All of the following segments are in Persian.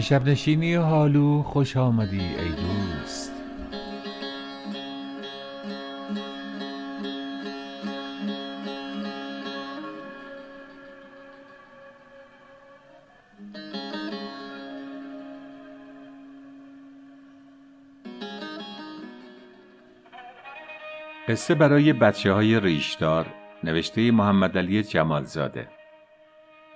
به شب نشینی حالو خوش آمدی ای دوست قصه برای بچه های ریشدار نوشته محمد علی جمالزاده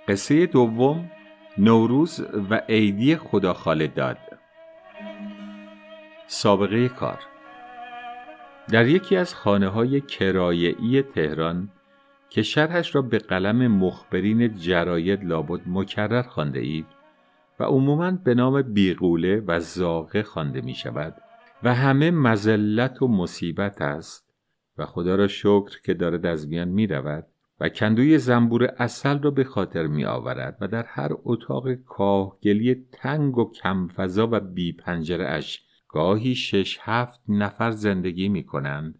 قصه دوم نوروز و عیدی خداخاله داد سابقه کار در یکی از خانه های کرایعی تهران که شرحش را به قلم مخبرین جراید لابد مکرر خانده اید و عموماً به نام بیغوله و زاغه خوانده می شود و همه مزلت و مصیبت است و خدا را شکر که دارد از میان می رود و کندوی زنبور اصل را به خاطر می آورد و در هر اتاق کاهگلی تنگ و کمفضا و بی پنجره اش گاهی شش هفت نفر زندگی می کنند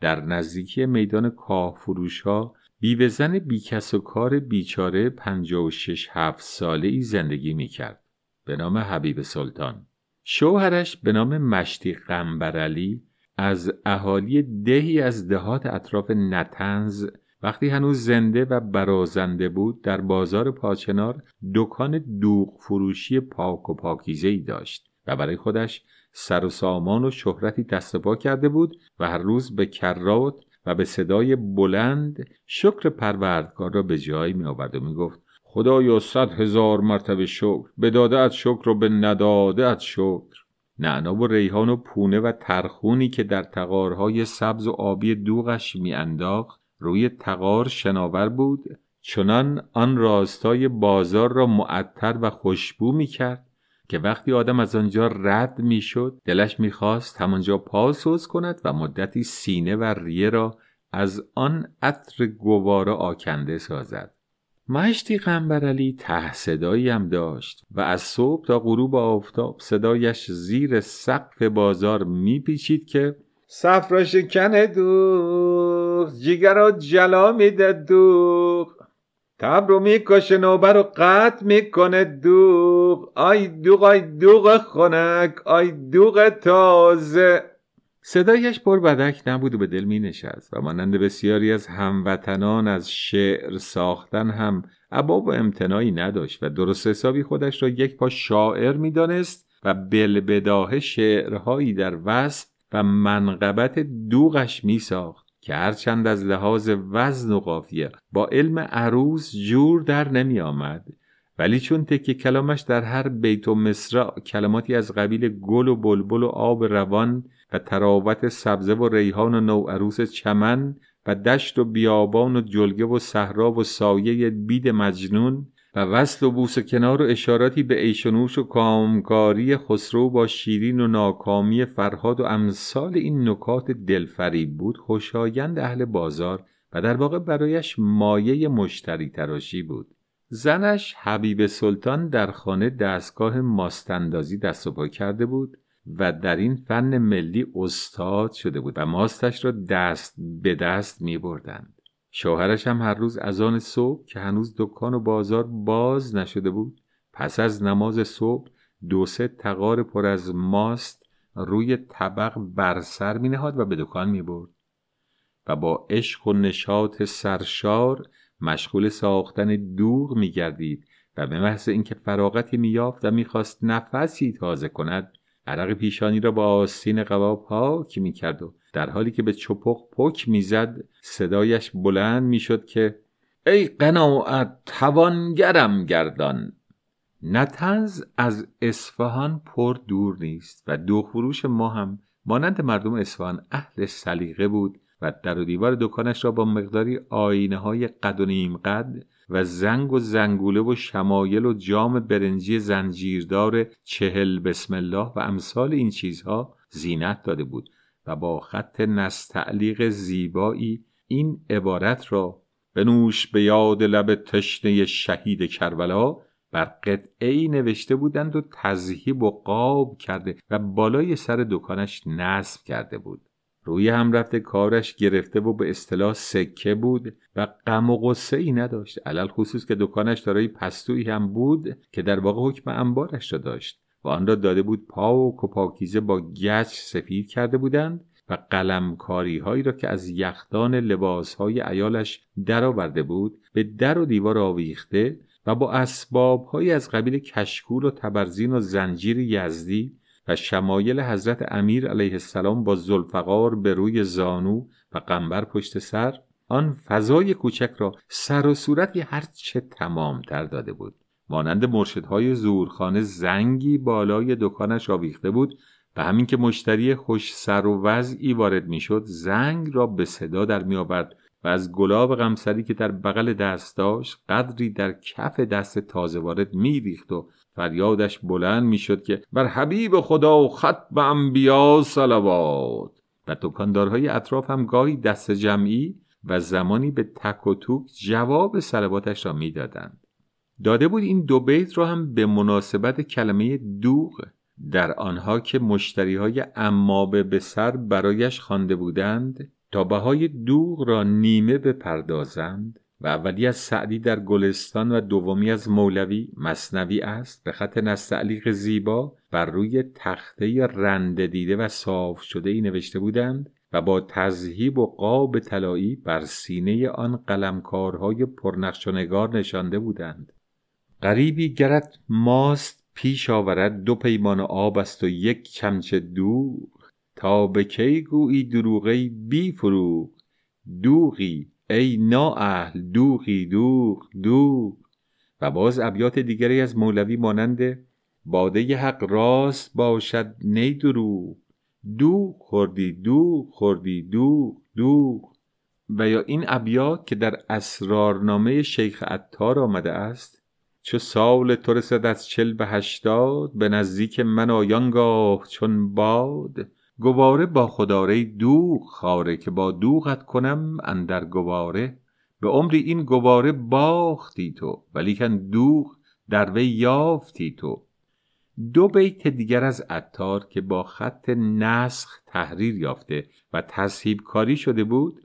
در نزدیکی میدان کاه فروش ها بیوزن بیکس و کار بیچاره پنجا و شش هفت ساله ای زندگی می کرد به نام حبیب سلطان شوهرش به نام مشتی قنبرعلی از اهالی دهی از دهات اطراف نتنز وقتی هنوز زنده و برازنده بود در بازار پاچنار دکان دوغ فروشی پاک و پاکیزه ای داشت و برای خودش سر و سامان و شهرتی دست پا کرده بود و هر روز به کرات و به صدای بلند شکر پروردگار را به جایی می آورد و می گفت خدایا صد هزار مرتبه شکر به داده ات شکر و به نداده ات شکر نعنا و ریحان و پونه و ترخونی که در تقارهای سبز و آبی دوغش میانداخت روی تقار شناور بود چنان آن راستای بازار را معطر و خوشبو می کرد که وقتی آدم از آنجا رد می شد دلش می خواست همانجا پاسوز کند و مدتی سینه و ریه را از آن عطر گوارا آکنده سازد مشتی قنبرعلی ته صدایی هم داشت و از صبح تا غروب آفتاب صدایش زیر سقف بازار میپیچید که صفرا کنه دوغ جیگر رو جلا میده دوغ تب رو میکشه نوبر رو قطع میکنه دوغ آی دوغ آی دوغ خنک آی دوغ تازه صدایش پر بدک نبود و به دل می نشست و مانند بسیاری از هموطنان از شعر ساختن هم عباب و امتنایی نداشت و درست حسابی خودش را یک پا شاعر میدانست و بلبداه شعرهایی در وصف و منقبت دوغش می ساخت که هرچند از لحاظ وزن و قافیه با علم عروس جور در نمی آمد ولی چون تکه کلامش در هر بیت و مصرع کلماتی از قبیل گل و بلبل و آب روان و تراوت سبزه و ریحان و نو عروس چمن و دشت و بیابان و جلگه و صحرا و سایه بید مجنون و وصل و بوس و کنار و اشاراتی به ایشونوش و کامکاری خسرو با شیرین و ناکامی فرهاد و امثال این نکات دلفریب بود خوشایند اهل بازار و در واقع برایش مایه مشتری تراشی بود زنش حبیب سلطان در خانه دستگاه ماستندازی دست و پا کرده بود و در این فن ملی استاد شده بود و ماستش را دست به دست می بردند. شوهرش هم هر روز از آن صبح که هنوز دکان و بازار باز نشده بود پس از نماز صبح دو سه تقار پر از ماست روی طبق بر سر می نهاد و به دکان می برد و با عشق و نشاط سرشار مشغول ساختن دوغ می گردید و به محض اینکه فراغتی می یافت و میخواست نفسی تازه کند عرق پیشانی را با آستین قبا پاک می و در حالی که به چپق پک میزد صدایش بلند میشد که ای قناعت توانگرم گردان نتنز از اصفهان پر دور نیست و خروش ما هم مانند مردم اصفهان اهل سلیقه بود و در و دیوار دکانش را با مقداری آینه های قد و نیم قد و زنگ و زنگوله و شمایل و جام برنجی زنجیردار چهل بسم الله و امثال این چیزها زینت داده بود و با خط نستعلیق زیبایی این عبارت را بنوش به یاد لب تشنه شهید کربلا بر قطعه ای نوشته بودند و تذهیب و قاب کرده و بالای سر دکانش نصب کرده بود روی هم رفته کارش گرفته و به اصطلاح سکه بود و غم و غصه ای نداشت علل خصوص که دکانش دارای پستویی هم بود که در واقع حکم انبارش را داشت و آن را داده بود پا و کپاکیزه با گچ سفید کرده بودند و قلمکاری هایی را که از یخدان لباس های ایالش درآورده بود به در و دیوار آویخته و با اسباب های از قبیل کشکول و تبرزین و زنجیر یزدی و شمایل حضرت امیر علیه السلام با زلفقار به روی زانو و قنبر پشت سر آن فضای کوچک را سر و صورتی هرچه تر داده بود مانند مرشدهای زورخانه زنگی بالای دکانش آویخته بود و همین که مشتری خوش سر و وضعی وارد میشد زنگ را به صدا در می و از گلاب غمسری که در بغل دست داشت قدری در کف دست تازه وارد می ریخت و فریادش بلند میشد که بر حبیب خدا و ختم انبیا صلوات و دکاندارهای اطراف هم گاهی دست جمعی و زمانی به تک و توک جواب سلواتش را میدادند داده بود این دو بیت را هم به مناسبت کلمه دوغ در آنها که مشتری های امابه به سر برایش خوانده بودند تا بهای دوغ را نیمه بپردازند و اولی از سعدی در گلستان و دومی از مولوی مصنوی است به خط نستعلیق زیبا بر روی تخته رنده دیده و صاف شده ای نوشته بودند و با تذهیب و قاب طلایی بر سینه آن قلمکارهای پرنقش و نگار نشانده بودند غریبی گرت ماست پیش آورد دو پیمان آب است و یک چمچه دو تا به کی گویی دروغی بی فروغ دوغی ای نااهل دوغی دوغ دوغ و باز ابیات دیگری از مولوی مانند باده حق راست باشد نی دروغ دو خوردی دو خوردی دو دو و یا این ابیات که در اسرارنامه شیخ عطار آمده است چه سال تو رسد از چل به هشتاد به نزدیک من آیانگاه چون باد گواره با خداره دوغ خاره که با دوغت کنم اندر گواره به عمری این گواره باختی تو ولیکن دوغ در وی یافتی تو دو بیت دیگر از عطار که با خط نسخ تحریر یافته و تصحیب کاری شده بود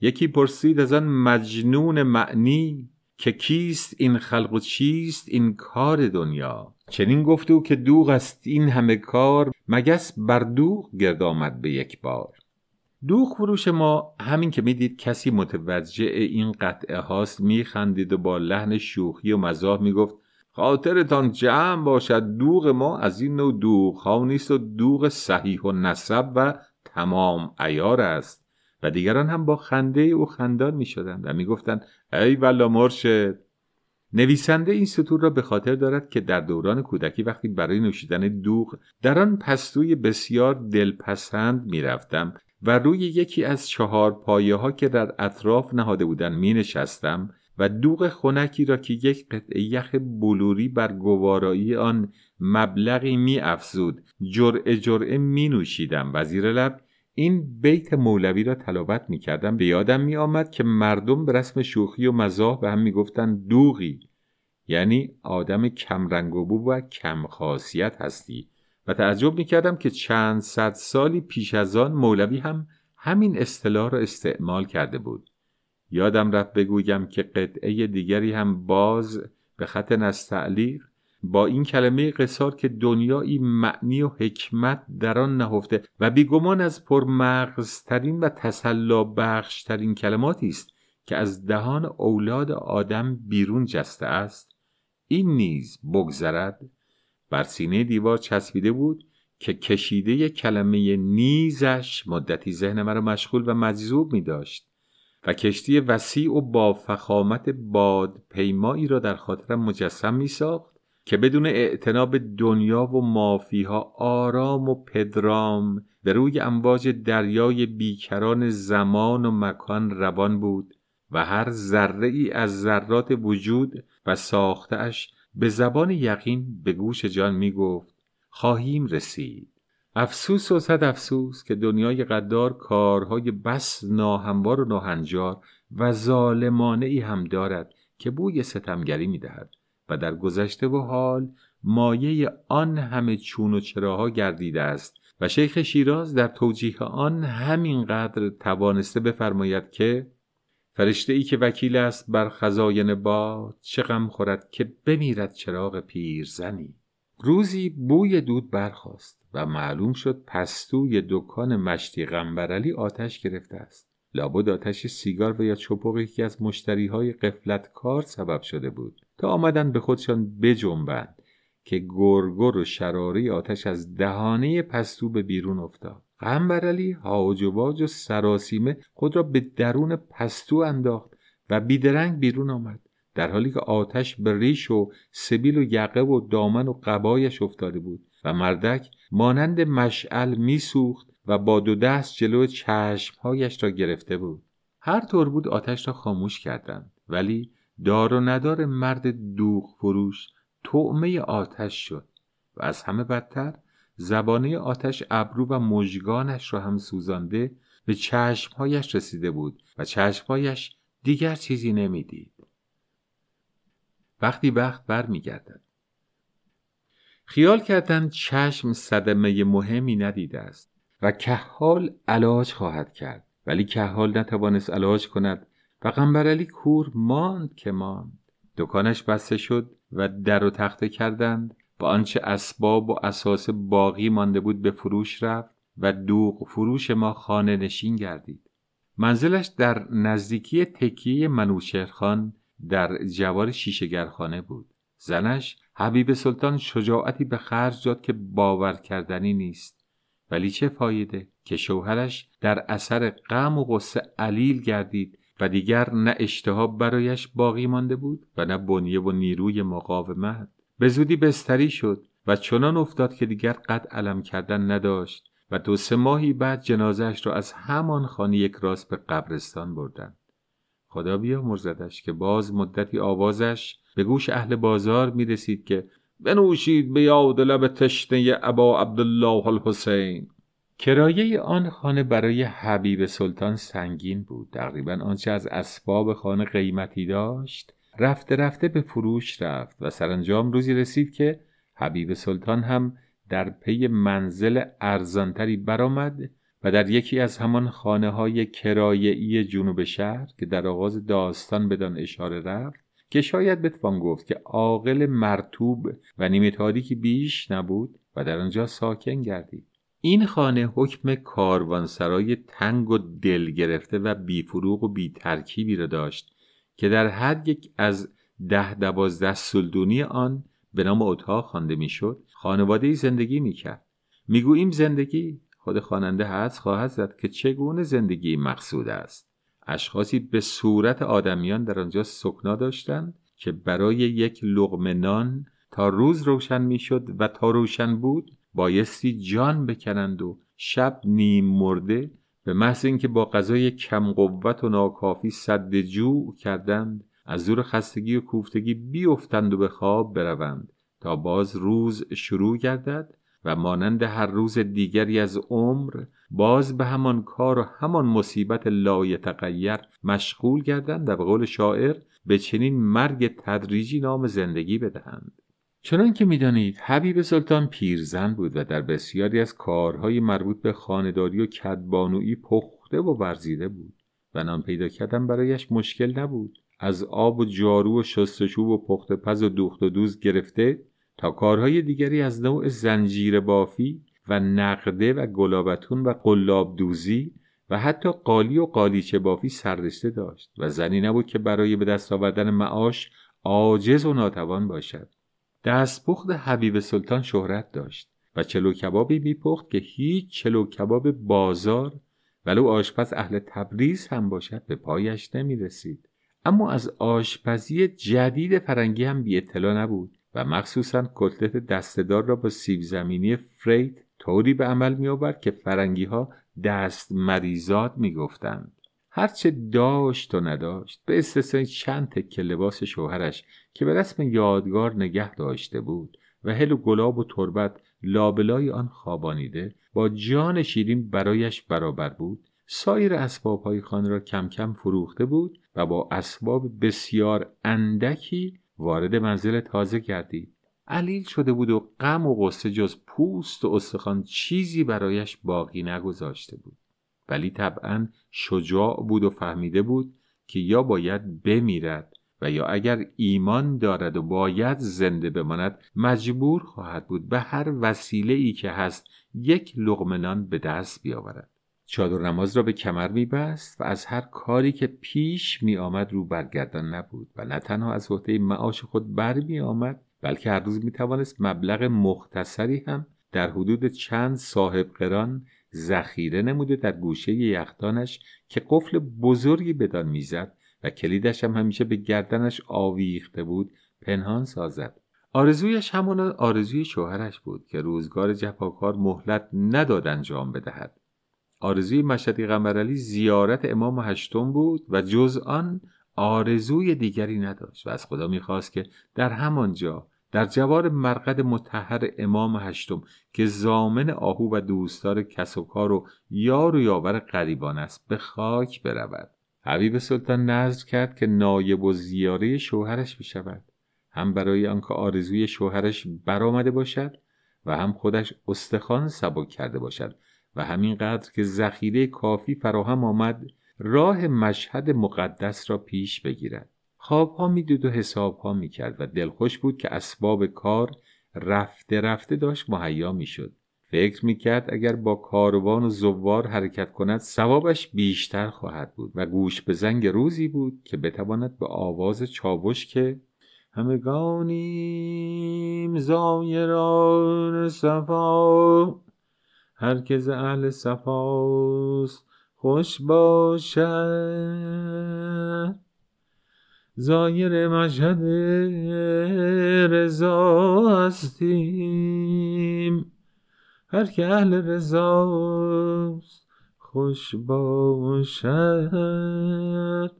یکی پرسید از آن مجنون معنی که کیست این خلق و چیست این کار دنیا چنین گفت او که دوغ است این همه کار مگس بر دوغ گرد آمد به یک بار دوغ فروش ما همین که میدید کسی متوجه این قطعه هاست میخندید و با لحن شوخی و مزاح میگفت خاطرتان جمع باشد دوغ ما از این نوع دوغ ها نیست و دوغ صحیح و نسب و تمام ایار است و دیگران هم با خنده او خندان می شدند و می ای والا مرشد نویسنده این سطور را به خاطر دارد که در دوران کودکی وقتی برای نوشیدن دوغ در آن پستوی بسیار دلپسند میرفتم و روی یکی از چهار پایه ها که در اطراف نهاده بودند می نشستم و دوغ خنکی را که یک قطعه یخ بلوری بر گوارایی آن مبلغی می افزود جرعه جرعه می نوشیدم و زیر لب این بیت مولوی را تلاوت می کردم به یادم می آمد که مردم به رسم شوخی و مزاح به هم می گفتن دوغی یعنی آدم کمرنگ و بو و کم خاصیت هستی و تعجب می کردم که چند صد سالی پیش از آن مولوی هم همین اصطلاح را استعمال کرده بود یادم رفت بگویم که قطعه دیگری هم باز به خط نستعلیق با این کلمه قصار که دنیایی معنی و حکمت در آن نهفته و بیگمان از پرمغزترین و تسلا بخشترین کلماتی است که از دهان اولاد آدم بیرون جسته است این نیز بگذرد بر سینه دیوار چسبیده بود که کشیده کلمه نیزش مدتی ذهن مرا مشغول و مجذوب می داشت و کشتی وسیع و با فخامت پیمایی را در خاطر مجسم می ساخت که بدون اعتناب دنیا و مافیها آرام و پدرام به روی امواج دریای بیکران زمان و مکان روان بود و هر ذره ای از ذرات وجود و ساختش به زبان یقین به گوش جان می گفت خواهیم رسید افسوس و صد افسوس که دنیای قدار کارهای بس ناهموار و ناهنجار و ظالمانه ای هم دارد که بوی ستمگری می دهد و در گذشته و حال مایه آن همه چون و چراها گردیده است و شیخ شیراز در توجیه آن همینقدر توانسته بفرماید که فرشته ای که وکیل است بر خزاین با چه غم خورد که بمیرد چراغ پیرزنی روزی بوی دود برخاست و معلوم شد پستوی دکان مشتی غمبرعلی آتش گرفته است لابد آتش سیگار و یا چپق یکی از مشتریهای قفلتکار سبب شده بود تا آمدن به خودشان بجنبند که گرگر و شراری آتش از دهانه پستو به بیرون افتاد قنبرعلی هاج و سراسیمه خود را به درون پستو انداخت و بیدرنگ بیرون آمد در حالی که آتش به ریش و سبیل و یقه و دامن و قبایش افتاده بود و مردک مانند مشعل میسوخت و با دو دست جلو چشمهایش را گرفته بود هر طور بود آتش را خاموش کردند ولی دار و ندار مرد دوغ فروش طعمه آتش شد و از همه بدتر زبانه آتش ابرو و مژگانش را هم سوزانده به چشمهایش رسیده بود و چشمهایش دیگر چیزی نمیدید وقتی وقت بر می گردن. خیال کردن چشم صدمه مهمی ندیده است و کهال علاج خواهد کرد ولی کهال نتوانست علاج کند و قنبرعلی کور ماند که ماند دکانش بسته شد و در و تخته کردند و آنچه اسباب و اساس باقی مانده بود به فروش رفت و دوغ فروش ما خانه نشین گردید منزلش در نزدیکی تکیه منوشهرخان در جوار شیشگرخانه بود زنش حبیب سلطان شجاعتی به خرج داد که باور کردنی نیست ولی چه فایده که شوهرش در اثر غم و غصه علیل گردید و دیگر نه اشتها برایش باقی مانده بود و نه بنیه و نیروی مقاومت به زودی بستری شد و چنان افتاد که دیگر قد علم کردن نداشت و دو سه ماهی بعد جنازش را از همان خانه یک راست به قبرستان بردند خدا بیامرزدش که باز مدتی آوازش به گوش اهل بازار می رسید که بنوشید به یاد لب تشنه ابا عبدالله الحسین کرایه آن خانه برای حبیب سلطان سنگین بود تقریبا آنچه از اسباب خانه قیمتی داشت رفته رفته به فروش رفت و سرانجام روزی رسید که حبیب سلطان هم در پی منزل ارزانتری برآمد و در یکی از همان خانه های ای جنوب شهر که در آغاز داستان بدان اشاره رفت که شاید بتوان گفت که عاقل مرتوب و نیمه تاریکی بیش نبود و در آنجا ساکن گردید این خانه حکم کاروانسرای تنگ و دل گرفته و بیفروغ و بی ترکیبی را داشت که در هر یک از ده دوازده سلدونی آن به نام اتاق خوانده میشد خانواده زندگی میکرد میگوییم زندگی خود خواننده هست خواهد زد که چگونه زندگی مقصود است اشخاصی به صورت آدمیان در آنجا سکنا داشتند که برای یک لغمه نان تا روز روشن میشد و تا روشن بود بایستی جان بکنند و شب نیم مرده به محض اینکه با غذای کم قوت و ناکافی صد جو کردند از زور خستگی و کوفتگی بیفتند و به خواب بروند تا باز روز شروع گردد و مانند هر روز دیگری از عمر باز به همان کار و همان مصیبت لایتغیر مشغول گردند و به قول شاعر به چنین مرگ تدریجی نام زندگی بدهند چنان که میدانید حبیب سلطان پیرزن بود و در بسیاری از کارهای مربوط به خانداری و کدبانویی پخته و ورزیده بود و نام پیدا کردن برایش مشکل نبود از آب و جارو و شستشو و پخت پز و دوخت و دوز گرفته تا کارهای دیگری از نوع زنجیر بافی و نقده و گلابتون و قلاب دوزی و حتی قالی و قالیچه بافی سررشته داشت و زنی نبود که برای به دست آوردن معاش عاجز و ناتوان باشد دستپخت حبیب سلطان شهرت داشت و چلو کبابی میپخت که هیچ چلو کباب بازار ولو آشپز اهل تبریز هم باشد به پایش نمی رسید. اما از آشپزی جدید فرنگی هم بی اطلاع نبود و مخصوصا کتلت دستدار را با سیب زمینی فرید طوری به عمل می که فرنگی ها دست مریزاد می گفتند. هرچه داشت و نداشت به استثنای چند تکه لباس شوهرش که به رسم یادگار نگه داشته بود و هل و گلاب و تربت لابلای آن خوابانیده با جان شیرین برایش برابر بود سایر اسباب های خانه را کم کم فروخته بود و با اسباب بسیار اندکی وارد منزل تازه گردید علیل شده بود و غم و غصه جز پوست و استخوان چیزی برایش باقی نگذاشته بود ولی طبعا شجاع بود و فهمیده بود که یا باید بمیرد و یا اگر ایمان دارد و باید زنده بماند مجبور خواهد بود به هر وسیله ای که هست یک لغمنان به دست بیاورد چادر نماز را به کمر میبست و از هر کاری که پیش میآمد رو برگردان نبود و نه تنها از عهده معاش خود بر میآمد بلکه هر روز توانست مبلغ مختصری هم در حدود چند صاحب قران ذخیره نموده در گوشه یخدانش که قفل بزرگی بدان میزد و کلیدش هم همیشه به گردنش آویخته بود پنهان سازد آرزویش همان آرزوی شوهرش بود که روزگار جفاکار مهلت نداد انجام بدهد آرزوی مشهدی قمرعلی زیارت امام هشتم بود و جز آن آرزوی دیگری نداشت و از خدا میخواست که در همانجا در جوار مرقد متحر امام هشتم که زامن آهو و دوستار کس و کار و یار و یاور قریبان است به خاک برود حبیب سلطان نظر کرد که نایب و زیاره شوهرش بشود هم برای آنکه آرزوی شوهرش برآمده باشد و هم خودش استخوان سبک کرده باشد و همینقدر که ذخیره کافی فراهم آمد راه مشهد مقدس را پیش بگیرد خوابها میدید و حسابها میکرد و دلخوش بود که اسباب کار رفته رفته داشت مهیا میشد فکر میکرد اگر با کاروان و زوار حرکت کند ثوابش بیشتر خواهد بود و گوش به زنگ روزی بود که بتواند به آواز چاوش که همگانیم زایران صفا هر که اهل صفاست خوش باشد زایر مشهد رضا هستیم هر که اهل رضاست خوش باشد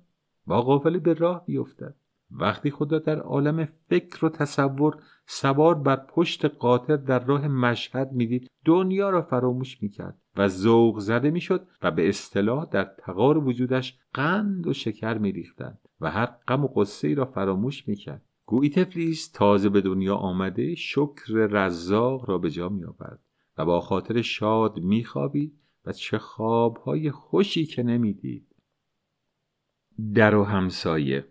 با قفلی به راه بیفتد وقتی خدا در عالم فکر و تصور سوار بر پشت قاطر در راه مشهد میدید دنیا را فراموش میکرد و ذوق زده میشد و به اصطلاح در تقار وجودش قند و شکر میریختند و هر غم و قصه ای را فراموش میکرد گویی تفلیس تازه به دنیا آمده شکر رزاق را به جا میآورد و با خاطر شاد میخوابید و چه خوابهای خوشی که نمیدید در و همسایه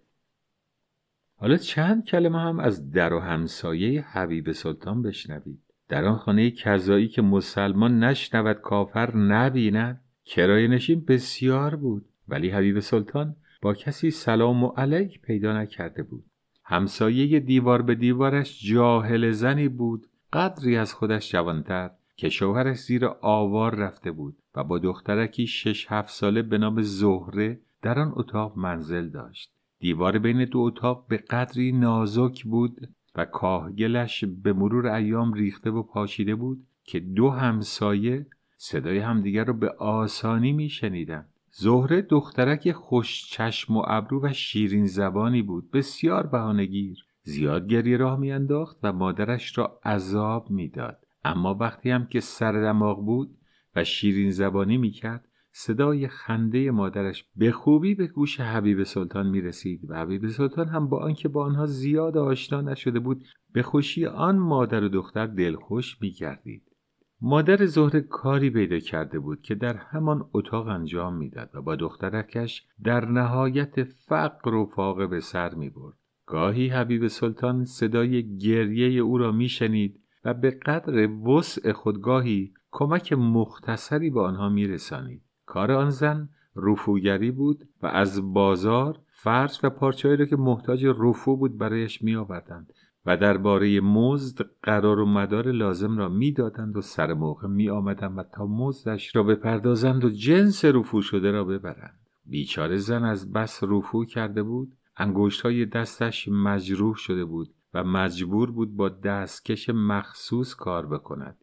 حالا چند کلمه هم از در و همسایه حبیب سلطان بشنوید در آن خانه کذایی که مسلمان نشنود کافر نبیند کرایه نشین بسیار بود ولی حبیب سلطان با کسی سلام و علیک پیدا نکرده بود همسایه دیوار به دیوارش جاهل زنی بود قدری از خودش جوانتر که شوهرش زیر آوار رفته بود و با دخترکی شش هفت ساله به نام زهره در آن اتاق منزل داشت دیوار بین دو اتاق به قدری نازک بود و کاهگلش به مرور ایام ریخته و پاشیده بود که دو همسایه صدای همدیگر را به آسانی می شنیدن. زهره دخترک خوش چشم و ابرو و شیرین زبانی بود بسیار بهانهگیر زیاد گریه راه میانداخت و مادرش را عذاب میداد اما وقتی هم که سر دماغ بود و شیرین زبانی کرد صدای خنده مادرش به خوبی به گوش حبیب سلطان می رسید و حبیب سلطان هم با آنکه با آنها زیاد آشنا نشده بود به خوشی آن مادر و دختر دلخوش می گردید. مادر زهره کاری پیدا کرده بود که در همان اتاق انجام میداد و با دخترکش در نهایت فقر و فاقه به سر می برد. گاهی حبیب سلطان صدای گریه او را می شنید و به قدر وسع خودگاهی کمک مختصری به آنها می رسانید. کار آن زن رفوگری بود و از بازار فرش و پارچههایی را که محتاج رفو بود برایش میآوردند و درباره مزد قرار و مدار لازم را میدادند و سر موقع می آمدند و تا مزدش را بپردازند و جنس رفو شده را ببرند بیچاره زن از بس رفو کرده بود انگشت های دستش مجروح شده بود و مجبور بود با دستکش مخصوص کار بکند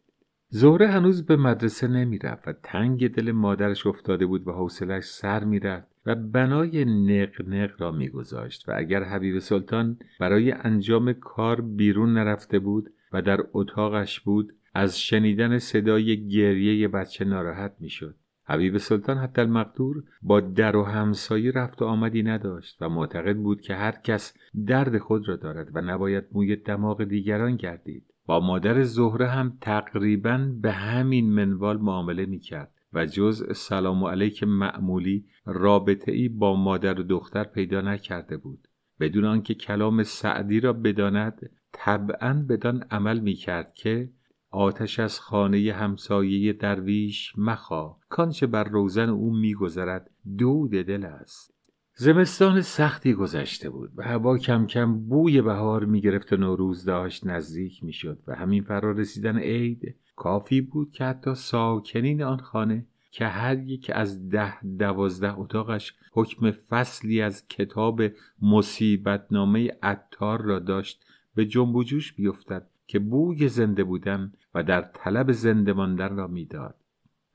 زهره هنوز به مدرسه نمی رفت و تنگ دل مادرش افتاده بود و حوصلش سر می رفت و بنای نقنق را می گذاشت و اگر حبیب سلطان برای انجام کار بیرون نرفته بود و در اتاقش بود از شنیدن صدای گریه بچه ناراحت می شد. حبیب سلطان حتی المقدور با در و همسایی رفت و آمدی نداشت و معتقد بود که هر کس درد خود را دارد و نباید موی دماغ دیگران گردید. با مادر زهره هم تقریبا به همین منوال معامله میکرد و جز سلام علیک معمولی رابطه ای با مادر و دختر پیدا نکرده بود بدون آنکه کلام سعدی را بداند طبعا بدان عمل میکرد که آتش از خانه همسایه درویش مخا کانچه بر روزن او میگذرد دود دل است زمستان سختی گذشته بود و هوا کم کم بوی بهار میگرفت و نوروز داشت نزدیک میشد و همین فرا رسیدن عید کافی بود که حتی ساکنین آن خانه که هر یک از ده دوازده اتاقش حکم فصلی از کتاب مصیبتنامه عطار را داشت به جنب و جوش بیفتد که بوی زنده بودن و در طلب زنده ماندن را میداد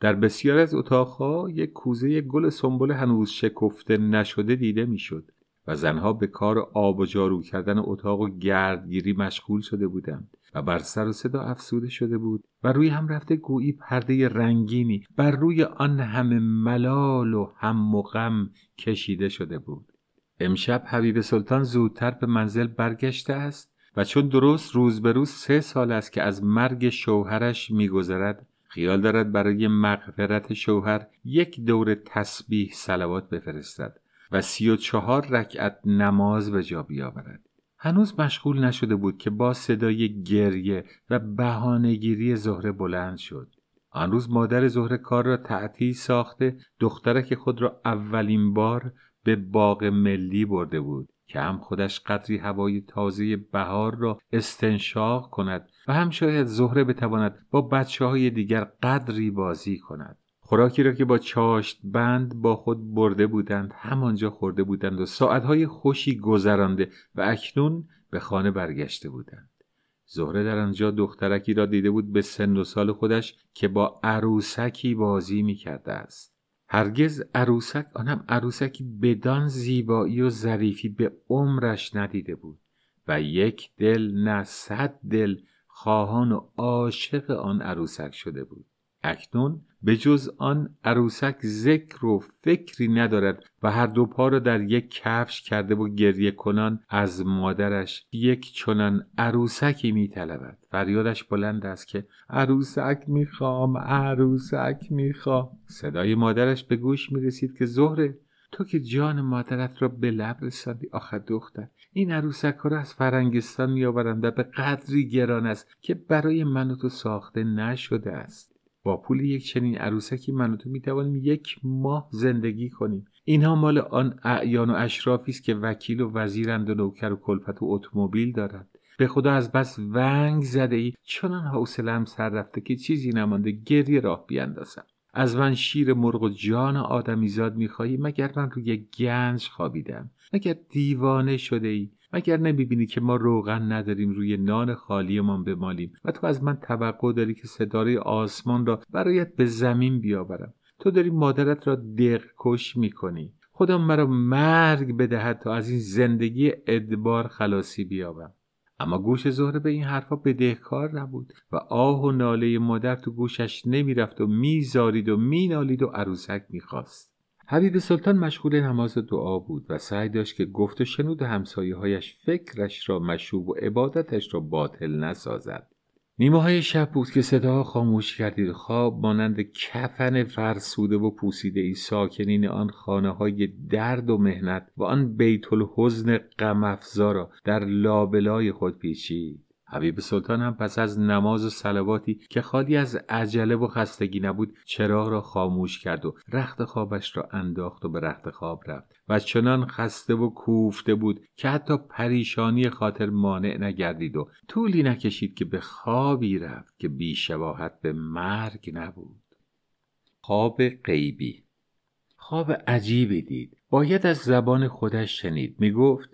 در بسیار از اتاقها یک کوزه گل سنبل هنوز شکفته نشده دیده میشد و زنها به کار آب و جارو کردن اتاق و گردگیری مشغول شده بودند و بر سر و صدا افسوده شده بود و روی هم رفته گویی پرده رنگینی بر روی آن همه ملال و هم و غم کشیده شده بود امشب حبیب سلطان زودتر به منزل برگشته است و چون درست روز به روز سه سال است که از مرگ شوهرش میگذرد خیال دارد برای مغفرت شوهر یک دور تسبیح سلوات بفرستد و سی و چهار رکعت نماز به جا بیاورد هنوز مشغول نشده بود که با صدای گریه و بهانهگیری زهره بلند شد آن روز مادر زهره کار را تعطیل ساخته دخترک خود را اولین بار به باغ ملی برده بود که هم خودش قدری هوای تازه بهار را استنشاق کند و هم شاید زهره بتواند با بچه های دیگر قدری بازی کند خوراکی را که با چاشت بند با خود برده بودند همانجا خورده بودند و ساعتهای خوشی گذرانده و اکنون به خانه برگشته بودند زهره در آنجا دخترکی را دیده بود به سن و سال خودش که با عروسکی بازی می کرده است هرگز عروسک آنم عروسکی بدان زیبایی و ظریفی به عمرش ندیده بود و یک دل نه صد دل خواهان و عاشق آن عروسک شده بود اکنون به جز آن عروسک ذکر و فکری ندارد و هر دو پا را در یک کفش کرده و گریه کنان از مادرش یک چنان عروسکی میطلبد فریادش بلند است که عروسک میخوام عروسک میخوام صدای مادرش به گوش میرسید که زهره تو که جان مادرت را به لب رساندی آخر دختر این عروسک ها را از فرنگستان میآورند و به قدری گران است که برای من تو ساخته نشده است با پول یک چنین عروسکی من تو میتوانیم یک ماه زندگی کنیم اینها مال آن اعیان و اشرافی است که وکیل و وزیرند و نوکر و کلفت و اتومبیل دارند به خدا از بس ونگ زده ای چنان حوصلهام سر رفته که چیزی نمانده گریه راه بیاندازم از من شیر مرغ و جان آدمیزاد میخواهی مگر من روی گنج خوابیدم مگر دیوانه شده ای مگر نمیبینی که ما روغن نداریم روی نان خالیمان بمالیم و تو از من توقع داری که ستاره آسمان را برایت به زمین بیاورم تو داری مادرت را دقکش میکنی خدا مرا مرگ بدهد تا از این زندگی ادبار خلاصی بیابم اما گوش زهره به این حرفا بدهکار نبود و آه و ناله مادر تو گوشش نمیرفت و میزارید و مینالید و عروسک میخواست حبیب سلطان مشغول نماز دعا بود و سعی داشت که گفت و شنود همسایه هایش فکرش را مشوب و عبادتش را باطل نسازد نیمه های شب بود که صداها خاموش کردید خواب مانند کفن فرسوده و پوسیده ای ساکنین آن خانه های درد و مهنت و آن بیت الحزن غم را در لابلای خود پیچید حبیب سلطان هم پس از نماز و سلواتی که خالی از عجله و خستگی نبود چراغ را خاموش کرد و رخت خوابش را انداخت و به رخت خواب رفت و چنان خسته و کوفته بود که حتی پریشانی خاطر مانع نگردید و طولی نکشید که به خوابی رفت که بیشباهت به مرگ نبود خواب غیبی خواب عجیبی دید باید از زبان خودش شنید می گفت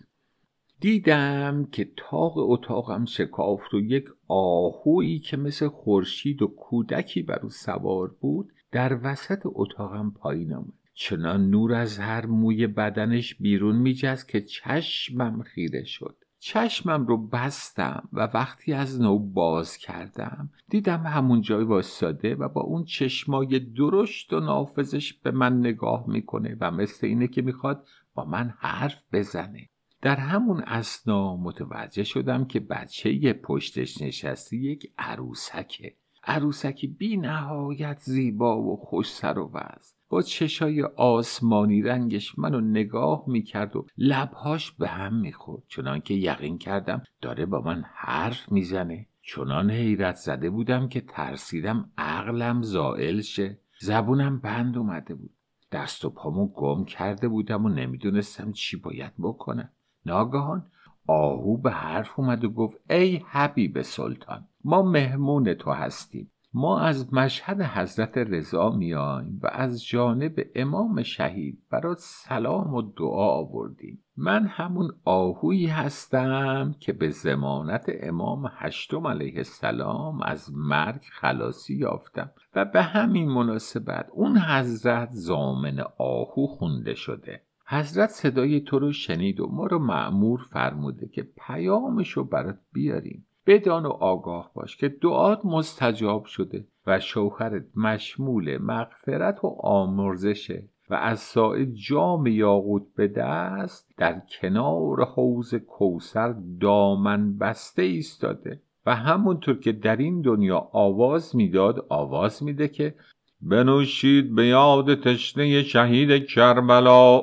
دیدم که تاق اتاقم شکافت و یک آهویی که مثل خورشید و کودکی بر او سوار بود در وسط اتاقم پایین آمد چنان نور از هر موی بدنش بیرون میجست که چشمم خیره شد چشمم رو بستم و وقتی از نو باز کردم دیدم همون جای واستاده و با اون چشمای درشت و نافذش به من نگاه میکنه و مثل اینه که میخواد با من حرف بزنه در همون اسنا متوجه شدم که بچه پشتش نشستی یک عروسکه عروسکی بی نهایت زیبا و خوش سر و وز با چشای آسمانی رنگش منو نگاه میکرد و لبهاش به هم میخورد چنان که یقین کردم داره با من حرف میزنه چنان حیرت زده بودم که ترسیدم عقلم زائل شه زبونم بند اومده بود دست و پامو گم کرده بودم و نمیدونستم چی باید بکنم ناگهان آهو به حرف اومد و گفت ای حبیب سلطان ما مهمون تو هستیم ما از مشهد حضرت رضا میاییم و از جانب امام شهید برات سلام و دعا آوردیم من همون آهویی هستم که به زمانت امام هشتم علیه السلام از مرگ خلاصی یافتم و به همین مناسبت اون حضرت زامن آهو خونده شده حضرت صدای تو رو شنید و ما رو معمور فرموده که پیامش رو برات بیاریم بدان و آگاه باش که دعات مستجاب شده و شوهرت مشمول مغفرت و آمرزشه و از ساعد جام یاقوت به دست در کنار حوز کوسر دامن بسته ایستاده و همونطور که در این دنیا آواز میداد آواز میده که بنوشید به یاد تشنه شهید کربلا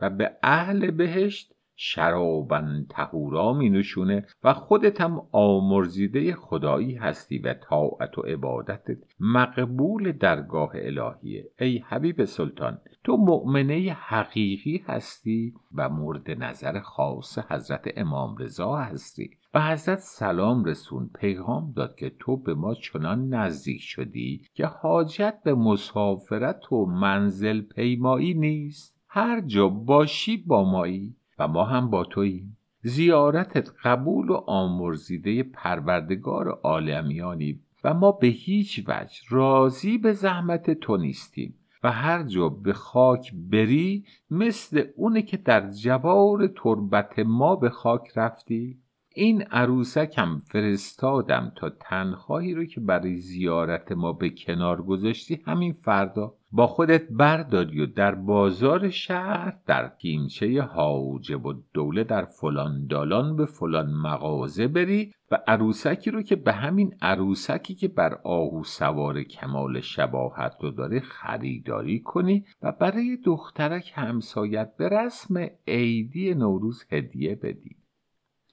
و به اهل بهشت شرابن تهورا می نشونه و خودت هم آمرزیده خدایی هستی و طاعت و عبادتت مقبول درگاه الهیه ای حبیب سلطان تو مؤمنه حقیقی هستی و مورد نظر خاص حضرت امام رضا هستی و حضرت سلام رسون پیغام داد که تو به ما چنان نزدیک شدی که حاجت به مسافرت و منزل پیمایی نیست هر جا باشی با مایی و ما هم با توییم زیارتت قبول و آمرزیده پروردگار عالمیانی و ما به هیچ وجه راضی به زحمت تو نیستیم و هر جا به خاک بری مثل اونه که در جوار تربت ما به خاک رفتی این عروسکم فرستادم تا تنهایی رو که برای زیارت ما به کنار گذاشتی همین فردا با خودت برداری و در بازار شهر در کیمچه حاجب و دوله در فلان دالان به فلان مغازه بری و عروسکی رو که به همین عروسکی که بر آهو سوار کمال شباهت رو داره خریداری کنی و برای دخترک همسایت به رسم عیدی نوروز هدیه بدی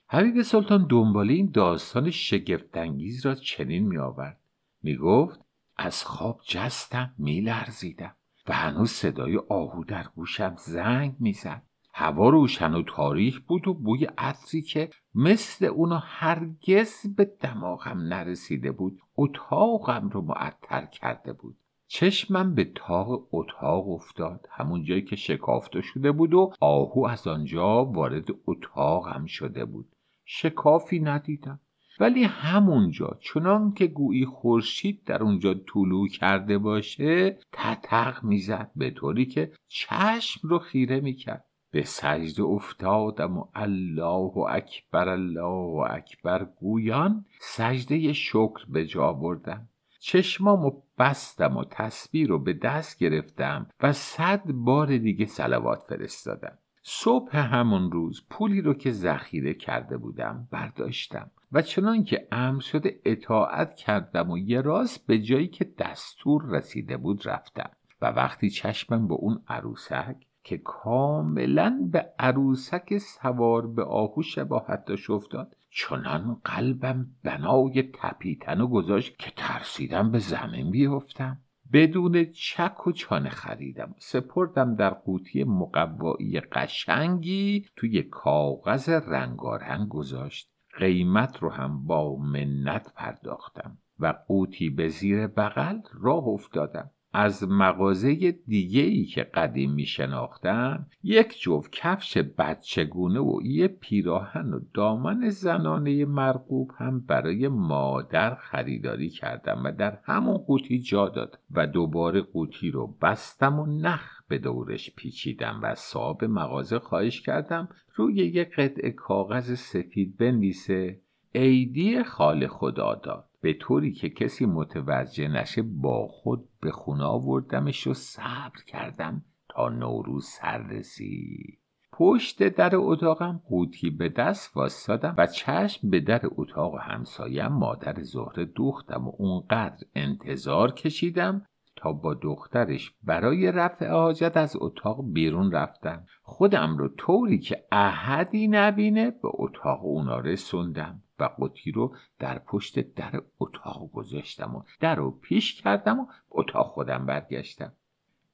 حبیب سلطان دنبال این داستان شگفتانگیز را چنین می آورد می گفت از خواب جستم میلرزیدم و هنوز صدای آهو در گوشم زنگ میزد هوا روشن و تاریخ بود و بوی عطری که مثل اونا هرگز به دماغم نرسیده بود اتاقم رو معطر کرده بود چشمم به تاق اتاق افتاد همون جایی که شکافته شده بود و آهو از آنجا وارد اتاقم شده بود شکافی ندیدم ولی همونجا چنان که گویی خورشید در اونجا طلوع کرده باشه تتق میزد به طوری که چشم رو خیره میکرد به سجده افتادم و الله اکبر الله اکبر گویان سجده شکر به جا چشمام چشمامو بستم و تسبیح رو به دست گرفتم و صد بار دیگه سلوات فرستادم صبح همون روز پولی رو که ذخیره کرده بودم برداشتم و چنان که امر شده اطاعت کردم و یه راست به جایی که دستور رسیده بود رفتم و وقتی چشمم به اون عروسک که کاملا به عروسک سوار به آهو شباهت داشت افتاد چنان قلبم بنای تپیتن و گذاشت که ترسیدم به زمین بیفتم بدون چک و چانه خریدم سپردم در قوطی مقوایی قشنگی توی کاغذ رنگارنگ گذاشت قیمت رو هم با منت پرداختم و قوطی به زیر بغل راه افتادم از مغازه دیگه ای که قدیم می شناختم یک جفت کفش بچگونه و یه پیراهن و دامن زنانه مرغوب هم برای مادر خریداری کردم و در همون قوطی جا داد و دوباره قوطی رو بستم و نخ به دورش پیچیدم و صاحب مغازه خواهش کردم روی یه قطع کاغذ سفید بنویسه عیدی خال خدا داد به طوری که کسی متوجه نشه با خود به خونه آوردمش و صبر کردم تا نوروز سر رسید پشت در اتاقم قوطی به دست واستادم و چشم به در اتاق همسایم مادر زهره دوختم و اونقدر انتظار کشیدم تا با دخترش برای رفع حاجت از اتاق بیرون رفتم خودم رو طوری که احدی نبینه به اتاق اونا رسوندم و قطی رو در پشت در اتاق گذاشتم و در رو پیش کردم و اتاق خودم برگشتم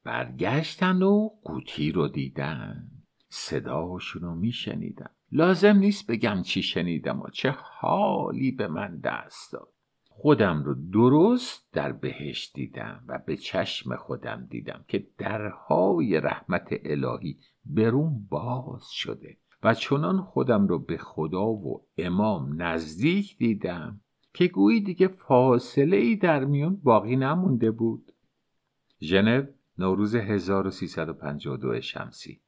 برگشتن و قوطی رو دیدن صداشون رو میشنیدم لازم نیست بگم چی شنیدم و چه حالی به من دست داد خودم رو درست در بهشت دیدم و به چشم خودم دیدم که درهای رحمت الهی برون باز شده و چنان خودم رو به خدا و امام نزدیک دیدم که گویی دیگه فاصله ای در میون باقی نمونده بود ژنو نوروز 1352 شمسی